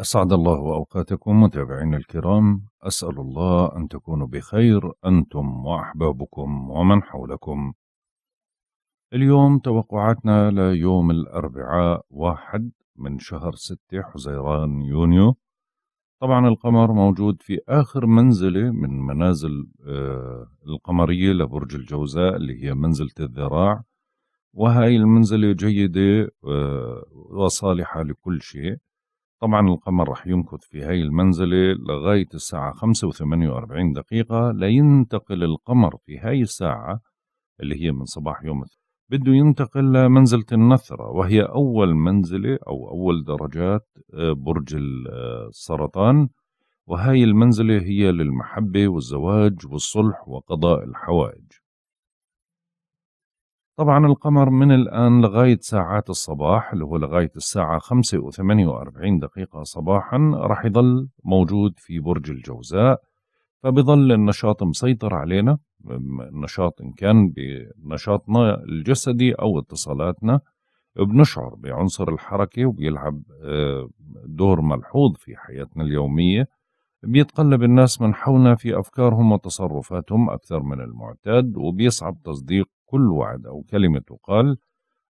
أسعد الله أوقاتكم متابعينا الكرام أسأل الله أن تكونوا بخير أنتم وأحبابكم ومن حولكم اليوم توقعاتنا ليوم الأربعاء واحد من شهر ستة حزيران يونيو طبعا القمر موجود في آخر منزلة من منازل آه، القمرية لبرج الجوزاء اللي هي منزلة الذراع وهي المنزلة جيدة آه، وصالحة لكل شيء طبعا القمر راح يمكث في هاي المنزلة لغاية الساعة 5 و 48 دقيقة لينتقل القمر في هاي الساعة اللي هي من صباح يوم بده ينتقل لمنزلة النثرة وهي أول منزلة أو أول درجات آه، برج آه، السرطان وهاي المنزلة هي للمحبة والزواج والصلح وقضاء الحوائج طبعا القمر من الآن لغاية ساعات الصباح اللي هو لغاية الساعة 5 و 48 دقيقة صباحا راح يظل موجود في برج الجوزاء فبظل النشاط مسيطر علينا النشاط إن كان بنشاطنا الجسدي أو اتصالاتنا بنشعر بعنصر الحركة وبيلعب آه، دور ملحوظ في حياتنا اليومية بيتقلب الناس من حولنا في أفكارهم وتصرفاتهم أكثر من المعتاد وبيصعب تصديق كل وعد أو كلمة تقال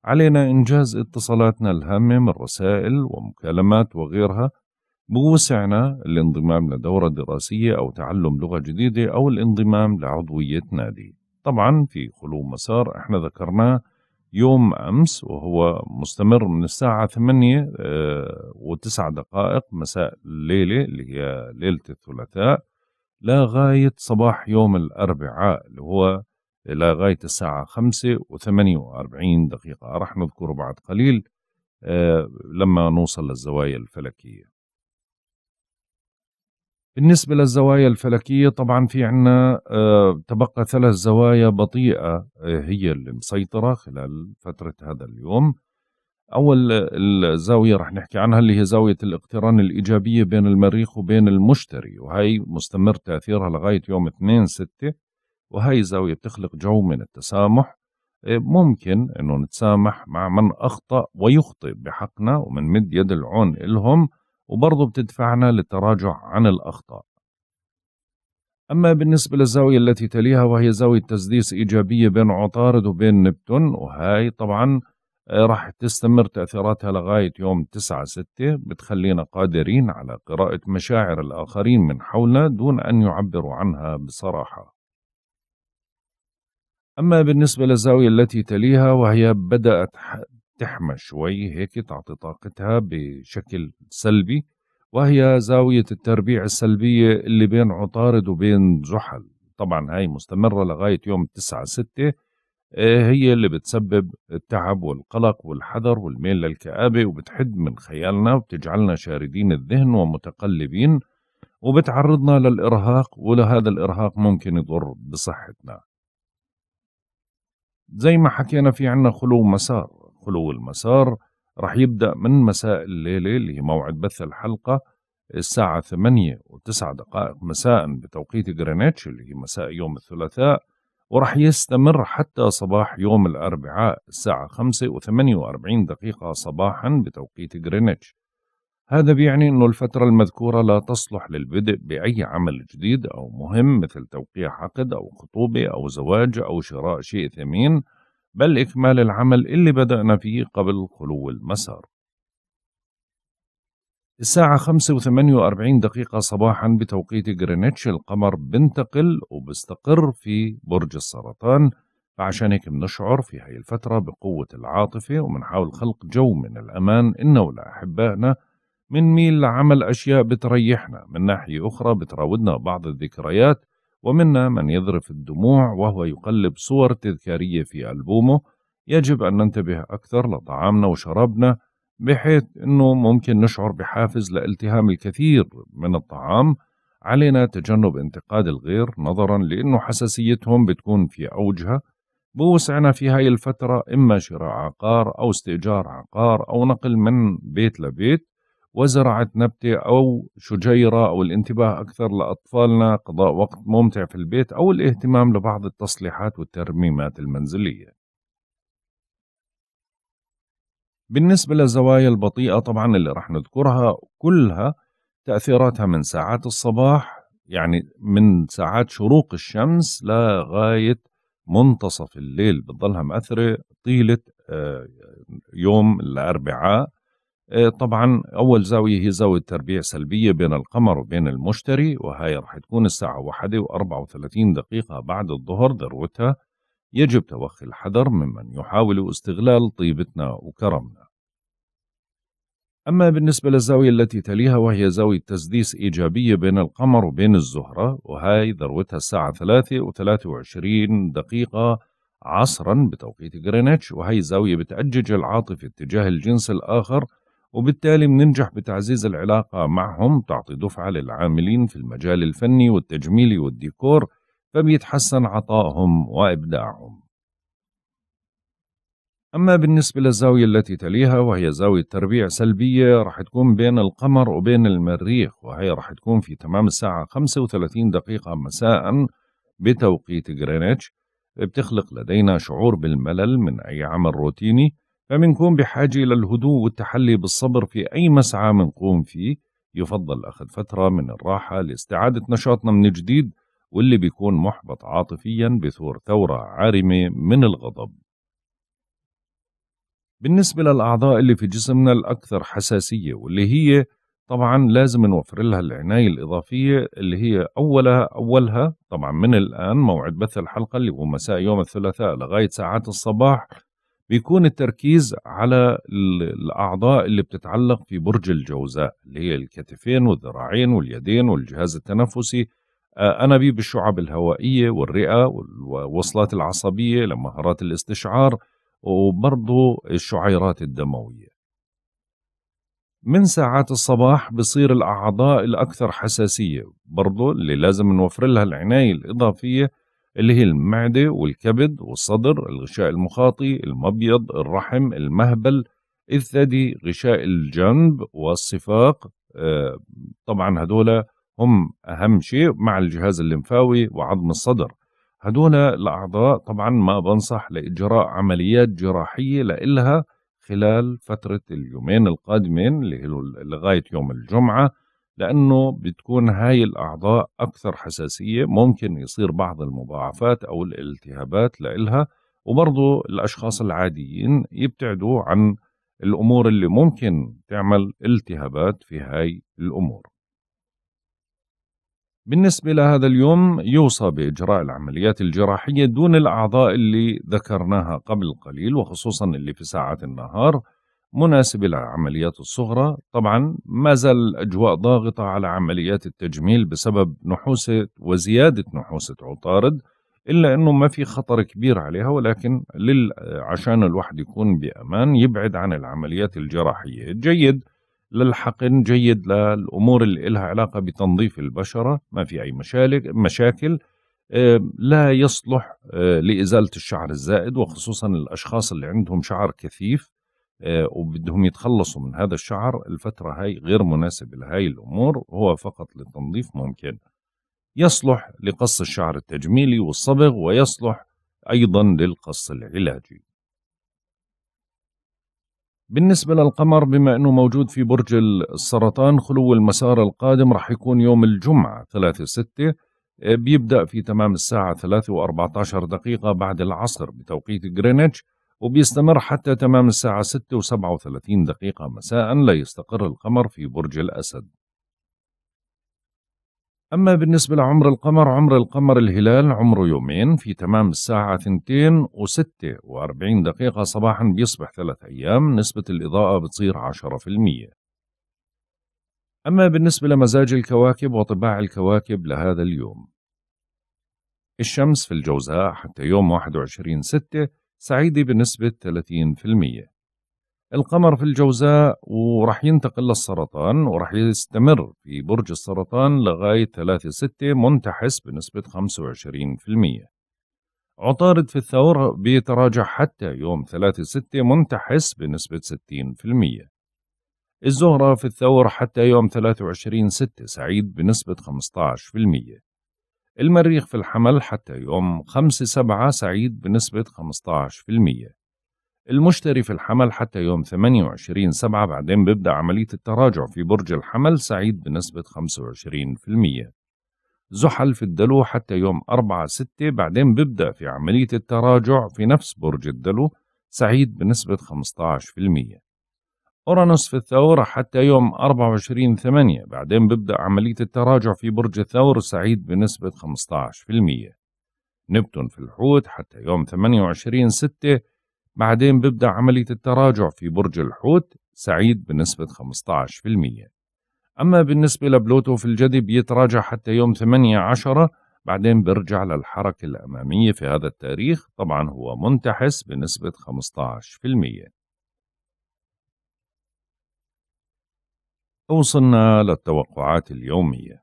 علينا إنجاز اتصالاتنا الهامة من رسائل ومكالمات وغيرها بوسعنا الانضمام لدورة دراسية أو تعلم لغة جديدة أو الانضمام لعضوية نادي طبعا في خلو مسار احنا ذكرناه يوم أمس وهو مستمر من الساعة 8 آه، و9 دقائق مساء الليلة اللي هي ليلة الثلاثاء لغاية صباح يوم الأربعاء اللي هو إلى غاية الساعة خمسة وثمانية وأربعين دقيقة رح نذكره بعد قليل آه، لما نوصل للزوايا الفلكية بالنسبة للزوايا الفلكية طبعا في عنا آه، تبقى ثلاث زوايا بطيئة آه، هي اللي مسيطرة خلال فترة هذا اليوم أول الزاوية رح نحكي عنها اللي هي زاوية الاقتران الإيجابية بين المريخ وبين المشتري وهي مستمر تأثيرها لغاية يوم 2 6 وهي الزاوية بتخلق جو من التسامح إيه، ممكن انه نتسامح مع من اخطأ ويخطئ بحقنا ومنمد يد العون إلهم وبرضه بتدفعنا للتراجع عن الأخطاء أما بالنسبة للزاوية التي تليها وهي زاوية تسديس إيجابية بين عطارد وبين نبتون وهاي طبعا إيه، راح تستمر تأثيراتها لغاية يوم 9 6 بتخلينا قادرين على قراءة مشاعر الآخرين من حولنا دون أن يعبروا عنها بصراحة أما بالنسبة للزاوية التي تليها وهي بدأت تحمى شوي هيك تعطي طاقتها بشكل سلبي وهي زاوية التربيع السلبية اللي بين عطارد وبين زحل طبعا هاي مستمرة لغاية يوم 9 6 آه، هي اللي بتسبب التعب والقلق والحذر والميل للكآبة وبتحد من خيالنا وبتجعلنا شاردين الذهن ومتقلبين وبتعرضنا للإرهاق ولهذا الإرهاق ممكن يضر بصحتنا زي ما حكينا في عنا خلو مسار خلو المسار رح يبدأ من مساء الليلة اللي هي موعد بث الحلقة الساعة 8 و9 دقائق مساء بتوقيت غرينتش اللي هي مساء يوم الثلاثاء ورح يستمر حتى صباح يوم الأربعاء الساعة 5 و48 دقيقة صباحا بتوقيت غرينتش هذا بيعني أنه الفترة المذكورة لا تصلح للبدء بأي عمل جديد أو مهم مثل توقيع عقد أو خطوبة أو زواج أو شراء شيء ثمين بل إكمال العمل اللي بدأنا فيه قبل خلو المسار الساعة 45 و دقيقة صباحا بتوقيت غرينتش القمر بنتقل وبستقر في برج السرطان فعشان هيك بنشعر في هاي الفترة بقوة العاطفة وبنحاول خلق جو من الأمان إنه ولأحبائنا منميل لعمل أشياء بتريحنا من ناحية أخرى بتراودنا بعض الذكريات ومنا من يذرف الدموع وهو يقلب صور تذكارية في ألبومه يجب أن ننتبه أكثر لطعامنا وشرابنا بحيث أنه ممكن نشعر بحافز لالتهام الكثير من الطعام علينا تجنب انتقاد الغير نظرا لأنه حساسيتهم بتكون في أوجها بوسعنا في هاي الفترة إما شراء عقار أو استئجار عقار أو نقل من بيت لبيت وزرعت نبتة أو شجيرة أو الانتباه أكثر لأطفالنا قضاء وقت ممتع في البيت أو الاهتمام لبعض التصليحات والترميمات المنزلية بالنسبة للزوايا البطيئة طبعا اللي رح نذكرها كلها تأثيراتها من ساعات الصباح يعني من ساعات شروق الشمس لغاية منتصف الليل بتضلها مأثرة طيلة آه، يوم الأربعاء آه، طبعا أول زاوية هي زاوية تربيع سلبية بين القمر وبين المشتري وهي رح تكون الساعة واحدة و34 دقيقة بعد الظهر ذروتها يجب توخي الحذر ممن يحاول استغلال طيبتنا وكرمنا أما بالنسبة للزاوية التي تليها وهي زاوية تسديس إيجابية بين القمر وبين الزهرة وهي ذروتها الساعة 3 و23 دقيقة عصرا بتوقيت غرينتش وهي زاوية بتأجج العاطفة اتجاه الجنس الآخر وبالتالي بننجح بتعزيز العلاقة معهم تعطي دفعة للعاملين في المجال الفني والتجميلي والديكور فبيتحسن عطائهم وإبداعهم أما بالنسبة للزاوية التي تليها وهي زاوية تربيع سلبية رح تكون بين القمر وبين المريخ وهي رح تكون في تمام الساعة 35 دقيقة مساء بتوقيت غرينتش بتخلق لدينا شعور بالملل من أي عمل روتيني فمنكم بحاجة إلى الهدوء والتحلي بالصبر في أي مسعى منقوم فيه يفضل أخذ فترة من الراحة لاستعادة نشاطنا من جديد واللي بيكون محبط عاطفيا بثور ثورة عارمة من الغضب بالنسبة للأعضاء اللي في جسمنا الأكثر حساسية واللي هي طبعا لازم نوفر لها العناية الإضافية اللي هي أولها أولها طبعا من الآن موعد بث الحلقة اللي هو مساء يوم الثلاثاء لغاية ساعات الصباح بيكون التركيز على الأعضاء اللي بتتعلق في برج الجوزاء اللي هي الكتفين والذراعين واليدين والجهاز التنفسي آه، أنابيب الشعب الهوائية والرئة والوصلات العصبية لمهارات الاستشعار وبرضه الشعيرات الدموية من ساعات الصباح بصير الأعضاء الأكثر حساسية برضه اللي لازم نوفر لها العناية الإضافية اللي هي المعدة والكبد والصدر الغشاء المخاطي المبيض الرحم المهبل الثدي غشاء الجنب والصفاق آه، طبعا هدول هم أهم شيء مع الجهاز الليمفاوي وعظم الصدر هدول الأعضاء طبعا ما بنصح لإجراء عمليات جراحية لإلها خلال فترة اليومين القادمين اللي هي لغاية يوم الجمعة لأنه بتكون هاي الأعضاء أكثر حساسية ممكن يصير بعض المضاعفات أو الالتهابات لإلها وبرضه الأشخاص العاديين يبتعدوا عن الأمور اللي ممكن تعمل التهابات في هاي الأمور بالنسبة لهذا اليوم يوصى بإجراء العمليات الجراحية دون الأعضاء اللي ذكرناها قبل قليل وخصوصا اللي في ساعات النهار مناسبة للعمليات الصغرى طبعا ما زال الأجواء ضاغطة على عمليات التجميل بسبب نحوسة وزيادة نحوسة عطارد إلا أنه ما في خطر كبير عليها ولكن لل... عشان الواحد يكون بأمان يبعد عن العمليات الجراحية جيد للحقن جيد للأمور اللي لها علاقة بتنظيف البشرة ما في أي مشالك... مشاكل. آه، لا يصلح آه، لإزالة الشعر الزائد وخصوصا الأشخاص اللي عندهم شعر كثيف آه، وبدهم يتخلصوا من هذا الشعر الفترة هاي غير مناسبة لهاي الأمور هو فقط للتنظيف ممكن يصلح لقص الشعر التجميلي والصبغ ويصلح أيضا للقص العلاجي بالنسبة للقمر بما أنه موجود في برج السرطان خلو المسار القادم راح يكون يوم الجمعة 3 6 آه، بيبدأ في تمام الساعة 3 و14 دقيقة بعد العصر بتوقيت جرينتش وبيستمر حتى تمام الساعة 6 و 37 دقيقة مساء ليستقر القمر في برج الأسد أما بالنسبة لعمر القمر عمر القمر الهلال عمره يومين في تمام الساعة 2 و 40 دقيقة صباحا بيصبح ثلاث أيام نسبة الإضاءة بتصير 10% أما بالنسبة لمزاج الكواكب وطباع الكواكب لهذا اليوم الشمس في الجوزاء حتى يوم 21 6 سعيدة بنسبة 30% القمر في الجوزاء ورح ينتقل للسرطان ورح يستمر في برج السرطان لغاية 3-6 منتحس بنسبة 25% عطارد في الثور بيتراجع حتى يوم 3-6 منتحس بنسبة 60% الزهرة في الثور حتى يوم 23-6 سعيد بنسبة 15% المريخ في الحمل حتى يوم 5 سبعة سعيد بنسبة 15% المشتري في الحمل حتى يوم 28 سبعة بعدين بيبدأ عملية التراجع في برج الحمل سعيد بنسبة 25% زحل في الدلو حتى يوم 4 6 بعدين بيبدأ في عملية التراجع في نفس برج الدلو سعيد بنسبة 15% أورانوس في الثور حتى يوم 24 8 بعدين بيبدأ عملية التراجع في برج الثور سعيد بنسبة 15% نبتون في الحوت حتى يوم 28 6 بعدين بيبدأ عملية التراجع في برج الحوت سعيد بنسبة 15% أما بالنسبة لبلوتو في الجدي بيتراجع حتى يوم 8 10 بعدين بيرجع للحركة الأمامية في هذا التاريخ طبعا هو منتحس بنسبة 15% وصلنا للتوقعات اليومية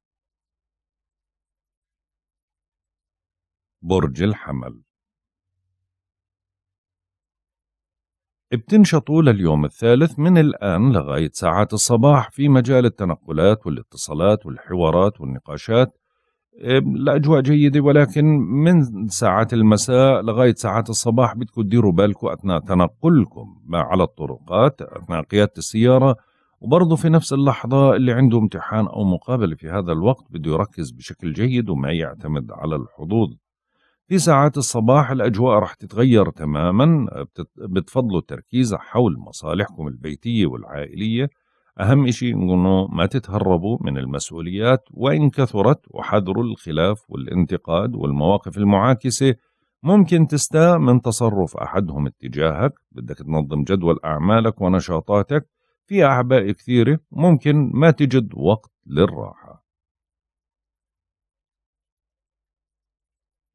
برج الحمل بتنشطوا لليوم الثالث من الآن لغاية ساعات الصباح في مجال التنقلات والاتصالات والحوارات والنقاشات إيه، الأجواء جيدة ولكن من ساعات المساء لغاية ساعات الصباح بدكم تديروا بالكم أثناء تنقلكم على الطرقات أثناء قيادة السيارة وبرضه في نفس اللحظة اللي عنده امتحان أو مقابلة في هذا الوقت بده يركز بشكل جيد وما يعتمد على الحظوظ في ساعات الصباح الأجواء رح تتغير تماما بتفضلوا التركيز حول مصالحكم البيتية والعائلية أهم إشي إنه ما تتهربوا من المسؤوليات وإن كثرت وحذروا الخلاف والانتقاد والمواقف المعاكسة ممكن تستاء من تصرف أحدهم اتجاهك بدك تنظم جدول أعمالك ونشاطاتك في أعباء كثيرة ممكن ما تجد وقت للراحة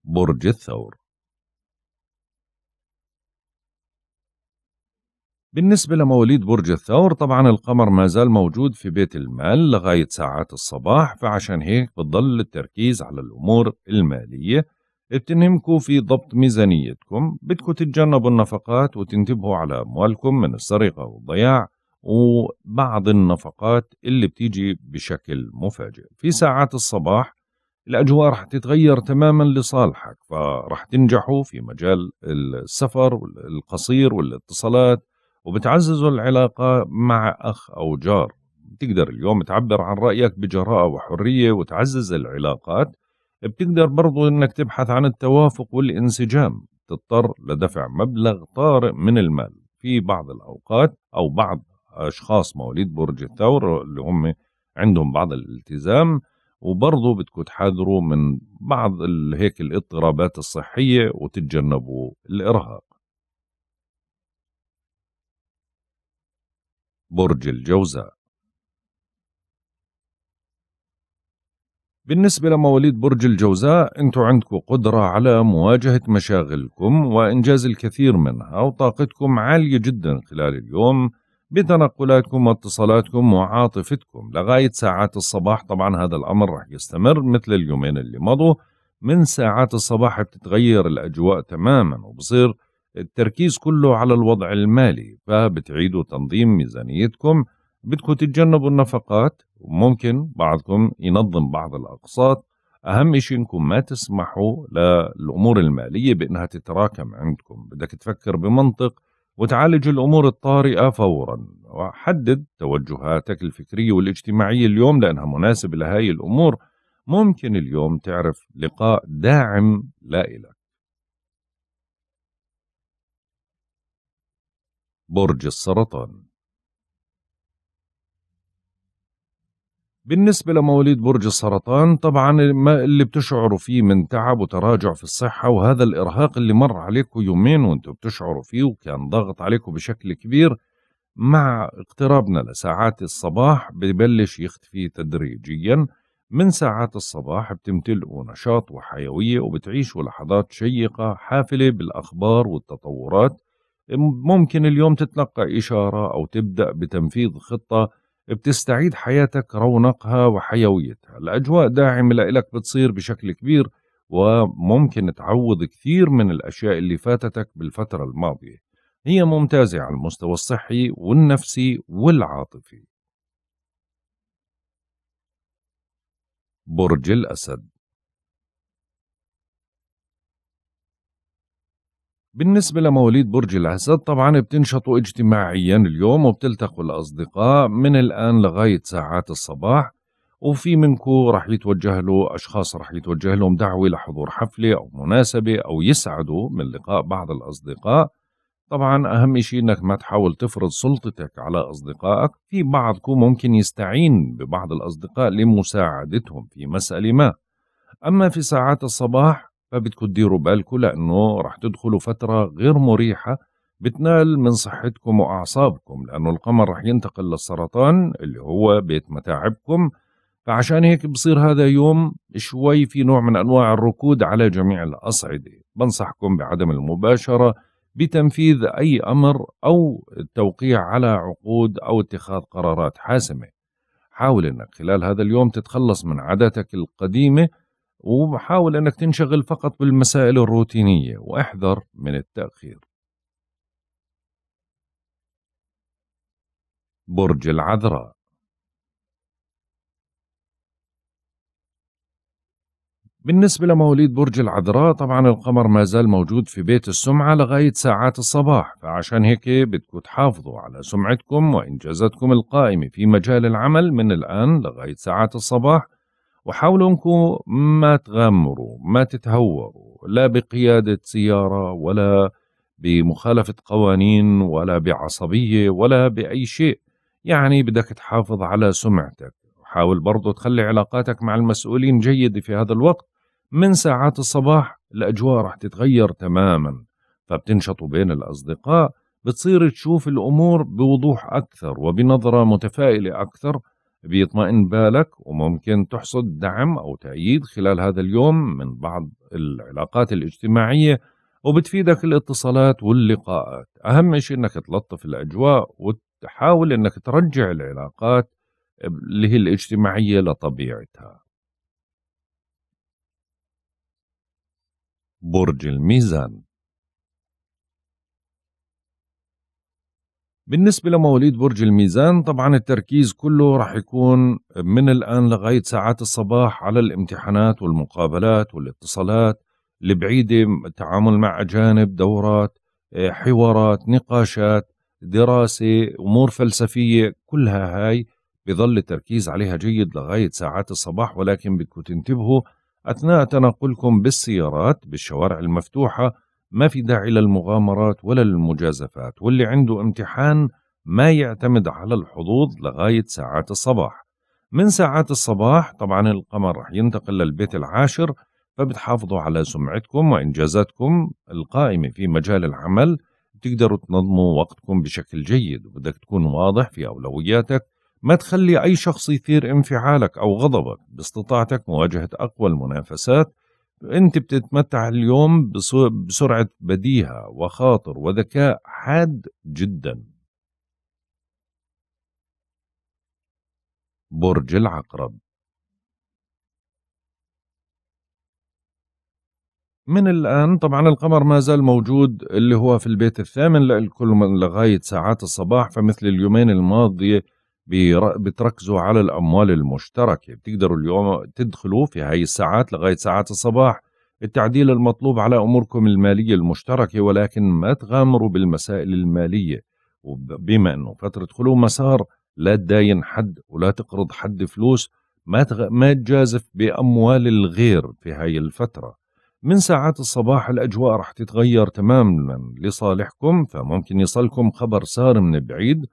برج الثور بالنسبة لمواليد برج الثور طبعا القمر ما زال موجود في بيت المال لغاية ساعات الصباح فعشان هيك بتضل التركيز على الأمور المالية بتنهمكوا في ضبط ميزانيتكم بدكم تتجنبوا النفقات وتنتبهوا على أموالكم من السرقة والضياع وبعض النفقات اللي بتيجي بشكل مفاجئ في ساعات الصباح الأجواء رح تتغير تماما لصالحك فرح تنجحوا في مجال السفر القصير والاتصالات وبتعززوا العلاقة مع أخ أو جار بتقدر اليوم تعبر عن رأيك بجراءة وحرية وتعزز العلاقات بتقدر برضو أنك تبحث عن التوافق والانسجام تضطر لدفع مبلغ طارئ من المال في بعض الأوقات أو بعض اشخاص مواليد برج الثور اللي هم عندهم بعض الالتزام وبرضه بدكم تحذروا من بعض هيك الاضطرابات الصحيه وتتجنبوا الارهاق برج الجوزاء بالنسبة لمواليد برج الجوزاء انتوا عندكم قدرة على مواجهة مشاغلكم وإنجاز الكثير منها وطاقتكم عالية جدا خلال اليوم بتنقلاتكم واتصالاتكم وعاطفتكم لغاية ساعات الصباح طبعا هذا الأمر رح يستمر مثل اليومين اللي مضوا من ساعات الصباح بتتغير الأجواء تماما وبصير التركيز كله على الوضع المالي فبتعيدوا تنظيم ميزانيتكم بدكم تتجنبوا النفقات وممكن بعضكم ينظم بعض الأقساط أهم شيء إنكم ما تسمحوا للأمور المالية بأنها تتراكم عندكم بدك تفكر بمنطق وتعالج الأمور الطارئة فورا وحدد توجهاتك الفكرية والاجتماعية اليوم لأنها مناسبة لهاي الأمور ممكن اليوم تعرف لقاء داعم لا إلك برج السرطان بالنسبة لمواليد برج السرطان طبعا ما اللي بتشعروا فيه من تعب وتراجع في الصحة وهذا الإرهاق اللي مر عليكم يومين وانتم بتشعروا فيه وكان ضغط عليكم بشكل كبير مع اقترابنا لساعات الصباح ببلش يختفي تدريجيا من ساعات الصباح بتمتلئوا نشاط وحيوية وبتعيشوا لحظات شيقة حافلة بالأخبار والتطورات ممكن اليوم تتلقى إشارة أو تبدأ بتنفيذ خطة بتستعيد حياتك رونقها وحيويتها الأجواء داعمة لإلك بتصير بشكل كبير وممكن تعوض كثير من الأشياء اللي فاتتك بالفترة الماضية هي ممتازة على المستوى الصحي والنفسي والعاطفي برج الأسد بالنسبة لمواليد برج الأسد طبعا بتنشطوا اجتماعيا اليوم وبتلتقوا الأصدقاء من الآن لغاية ساعات الصباح وفي منكو رح يتوجه له أشخاص رح يتوجه لهم دعوة لحضور حفلة أو مناسبة أو يسعدوا من لقاء بعض الأصدقاء طبعا أهم شيء أنك ما تحاول تفرض سلطتك على أصدقائك في بعضكم ممكن يستعين ببعض الأصدقاء لمساعدتهم في مسألة ما أما في ساعات الصباح فبدكم تديروا بالكم لأنه رح تدخلوا فترة غير مريحة بتنال من صحتكم وأعصابكم لأنه القمر رح ينتقل للسرطان اللي هو بيت متاعبكم فعشان هيك بصير هذا يوم شوي في نوع من أنواع الركود على جميع الأصعدة بنصحكم بعدم المباشرة بتنفيذ أي أمر أو التوقيع على عقود أو اتخاذ قرارات حاسمة حاول أنك خلال هذا اليوم تتخلص من عاداتك القديمة وحاول أنك تنشغل فقط بالمسائل الروتينية واحذر من التأخير برج العذراء بالنسبة لمواليد برج العذراء طبعا القمر ما زال موجود في بيت السمعة لغاية ساعات الصباح فعشان هيك بدكم تحافظوا على سمعتكم وإنجازاتكم القائمة في مجال العمل من الآن لغاية ساعات الصباح وحاولوا انكم ما تغامروا ما تتهوروا لا بقيادة سيارة ولا بمخالفة قوانين ولا بعصبية ولا بأي شيء يعني بدك تحافظ على سمعتك وحاول برضو تخلي علاقاتك مع المسؤولين جيدة في هذا الوقت من ساعات الصباح الأجواء رح تتغير تماما فبتنشطوا بين الأصدقاء بتصير تشوف الأمور بوضوح أكثر وبنظرة متفائلة أكثر بيطمئن بالك وممكن تحصد دعم أو تأييد خلال هذا اليوم من بعض العلاقات الاجتماعية وبتفيدك الاتصالات واللقاءات أهم شيء أنك تلطف الأجواء وتحاول أنك ترجع العلاقات اللي هي الاجتماعية لطبيعتها برج الميزان بالنسبة لمواليد برج الميزان طبعا التركيز كله راح يكون من الآن لغاية ساعات الصباح على الامتحانات والمقابلات والاتصالات البعيدة التعامل مع أجانب دورات آه، حوارات نقاشات دراسة أمور فلسفية كلها هاي بظل التركيز عليها جيد لغاية ساعات الصباح ولكن بدكم تنتبهوا أثناء تنقلكم بالسيارات بالشوارع المفتوحة ما في داعي للمغامرات ولا للمجازفات واللي عنده امتحان ما يعتمد على الحظوظ لغاية ساعات الصباح من ساعات الصباح طبعا القمر رح ينتقل للبيت العاشر فبتحافظوا على سمعتكم وإنجازاتكم القائمة في مجال العمل بتقدروا تنظموا وقتكم بشكل جيد وبدك تكون واضح في أولوياتك ما تخلي أي شخص يثير انفعالك أو غضبك باستطاعتك مواجهة أقوى المنافسات انت بتتمتع اليوم بسرعه بديهه وخاطر وذكاء حاد جدا برج العقرب من الآن طبعا القمر ما زال موجود اللي هو في البيت الثامن للكل لغاية ساعات الصباح فمثل اليومين الماضية بتركزوا على الأموال المشتركة بتقدروا اليوم تدخلوا في هاي الساعات لغاية ساعات الصباح التعديل المطلوب على أموركم المالية المشتركة ولكن ما تغامروا بالمسائل المالية وبما أنه فترة خلو مسار لا تداين حد ولا تقرض حد فلوس ما, تغ... ما تجازف بأموال الغير في هاي الفترة من ساعات الصباح الأجواء رح تتغير تماما لصالحكم فممكن يصلكم خبر سار من بعيد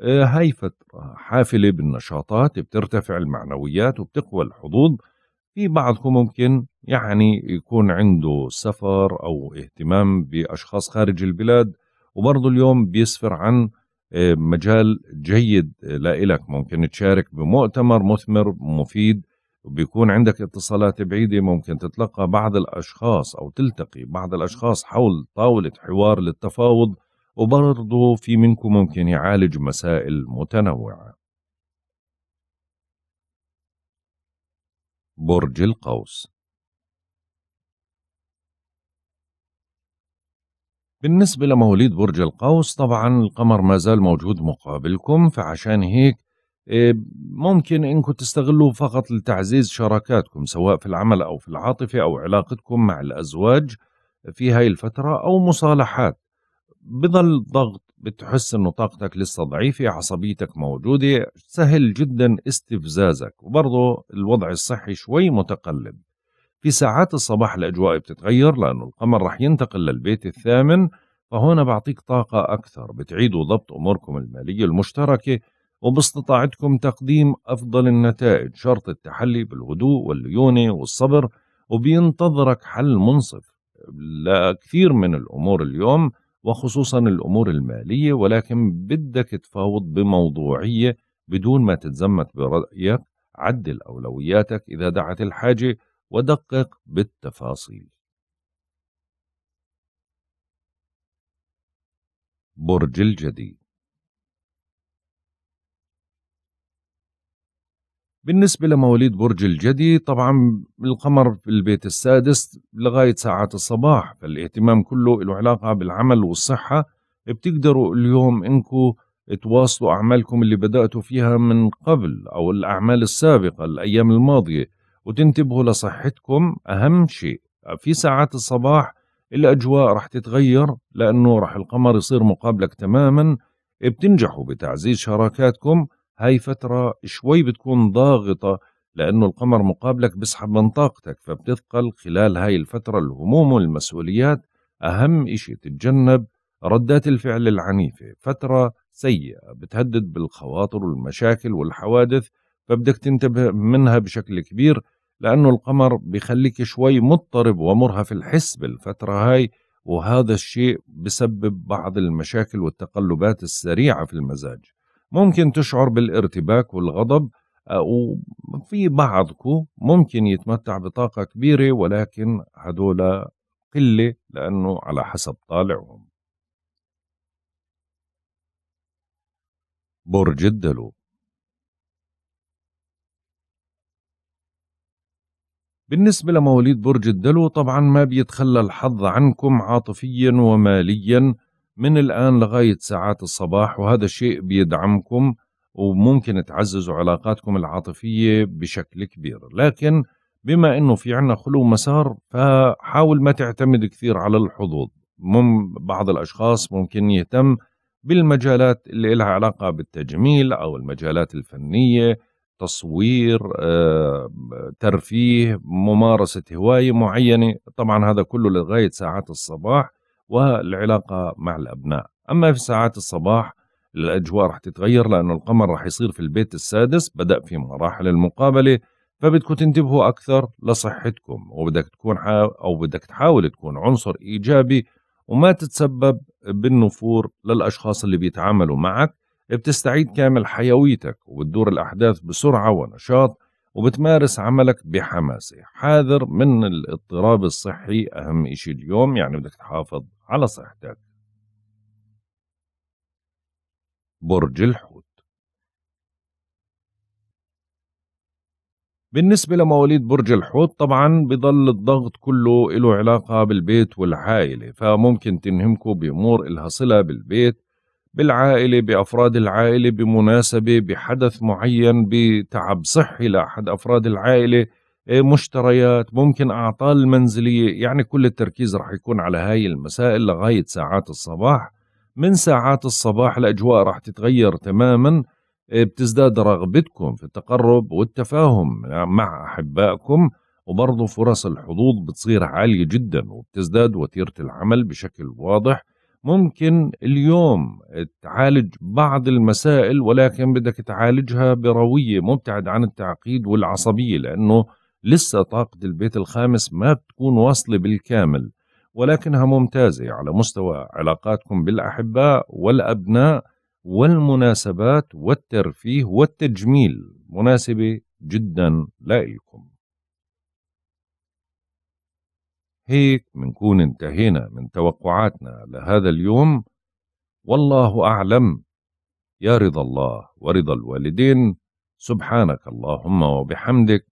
آه، هاي فترة حافلة بالنشاطات بترتفع المعنويات وبتقوى الحظوظ في بعضكم ممكن يعني يكون عنده سفر أو اهتمام بأشخاص خارج البلاد وبرضه اليوم بيسفر عن آه، مجال جيد لإلك ممكن تشارك بمؤتمر مثمر مفيد وبيكون عندك اتصالات بعيدة ممكن تتلقى بعض الأشخاص أو تلتقي بعض الأشخاص حول طاولة حوار للتفاوض وبرضه في منكم ممكن يعالج مسائل متنوعة برج القوس بالنسبة لمواليد برج القوس طبعا القمر ما زال موجود مقابلكم فعشان هيك آه، ممكن انكم تستغلوه فقط لتعزيز شراكاتكم سواء في العمل او في العاطفة او علاقتكم مع الازواج في هاي الفترة او مصالحات بضل ضغط بتحس انه طاقتك لسه ضعيفة عصبيتك موجودة سهل جدا استفزازك وبرضه الوضع الصحي شوي متقلب في ساعات الصباح الأجواء بتتغير لأنه القمر رح ينتقل للبيت الثامن فهون بعطيك طاقة أكثر بتعيدوا ضبط أموركم المالية المشتركة وباستطاعتكم تقديم أفضل النتائج شرط التحلي بالهدوء والليونة والصبر وبينتظرك حل منصف لكثير من الأمور اليوم وخصوصا الأمور المالية ولكن بدك تفاوض بموضوعية بدون ما تتزمت برأيك عدل أولوياتك إذا دعت الحاجة ودقق بالتفاصيل برج الجديد بالنسبة لمواليد برج الجدي طبعا القمر في البيت السادس لغاية ساعات الصباح فالاهتمام كله له علاقة بالعمل والصحة بتقدروا اليوم انكم تواصلوا أعمالكم اللي بدأتوا فيها من قبل أو الأعمال السابقة الأيام الماضية وتنتبهوا لصحتكم أهم شيء في ساعات الصباح الأجواء رح تتغير لأنه رح القمر يصير مقابلك تماما بتنجحوا بتعزيز شراكاتكم هاي فترة شوي بتكون ضاغطة لأنه القمر مقابلك بيسحب من طاقتك فبتثقل خلال هاي الفترة الهموم والمسؤوليات أهم إشي تتجنب ردات الفعل العنيفة فترة سيئة بتهدد بالخواطر والمشاكل والحوادث فبدك تنتبه منها بشكل كبير لأنه القمر بخليك شوي مضطرب ومرهف الحس بالفترة هاي وهذا الشيء بسبب بعض المشاكل والتقلبات السريعة في المزاج ممكن تشعر بالارتباك والغضب آه، وفي بعضكم ممكن يتمتع بطاقة كبيرة ولكن هدول قلة لأنه على حسب طالعهم برج الدلو بالنسبة لمواليد برج الدلو طبعا ما بيتخلى الحظ عنكم عاطفيا وماليا من الآن لغاية ساعات الصباح وهذا الشيء بيدعمكم وممكن تعززوا علاقاتكم العاطفية بشكل كبير لكن بما أنه في عنا خلو مسار فحاول ما تعتمد كثير على الحظوظ مم بعض الأشخاص ممكن يهتم بالمجالات اللي لها علاقة بالتجميل أو المجالات الفنية تصوير آه، ترفيه ممارسة هواية معينة طبعا هذا كله لغاية ساعات الصباح والعلاقة مع الأبناء أما في ساعات الصباح الأجواء رح تتغير لأنه القمر رح يصير في البيت السادس بدأ في مراحل المقابلة فبدكم تنتبهوا أكثر لصحتكم وبدك تكون حا... أو بدك تحاول تكون عنصر إيجابي وما تتسبب بالنفور للأشخاص اللي بيتعاملوا معك بتستعيد كامل حيويتك وبتدور الأحداث بسرعة ونشاط وبتمارس عملك بحماسة حاذر من الاضطراب الصحي أهم إشي اليوم يعني بدك تحافظ على صحتك برج الحوت بالنسبة لمواليد برج الحوت طبعا بضل الضغط كله له علاقة بالبيت والعائلة فممكن تنهمكوا بأمور إلها صلة بالبيت بالعائلة بأفراد العائلة بمناسبة بحدث معين بتعب صحي لأحد أفراد العائلة إيه، مشتريات ممكن أعطال منزلية يعني كل التركيز رح يكون على هاي المسائل لغاية ساعات الصباح من ساعات الصباح الأجواء رح تتغير تماما إيه، بتزداد رغبتكم في التقرب والتفاهم مع أحبائكم وبرضه فرص الحظوظ بتصير عالية جدا وبتزداد وتيرة العمل بشكل واضح ممكن اليوم تعالج بعض المسائل ولكن بدك تعالجها بروية مبتعد عن التعقيد والعصبية لأنه لسه طاقة البيت الخامس ما بتكون واصلة بالكامل ولكنها ممتازة على مستوى علاقاتكم بالأحباء والأبناء والمناسبات والترفيه والتجميل مناسبة جدا لإلكم هيك منكون انتهينا من توقعاتنا لهذا اليوم والله أعلم يا رضا الله ورضا الوالدين سبحانك اللهم وبحمدك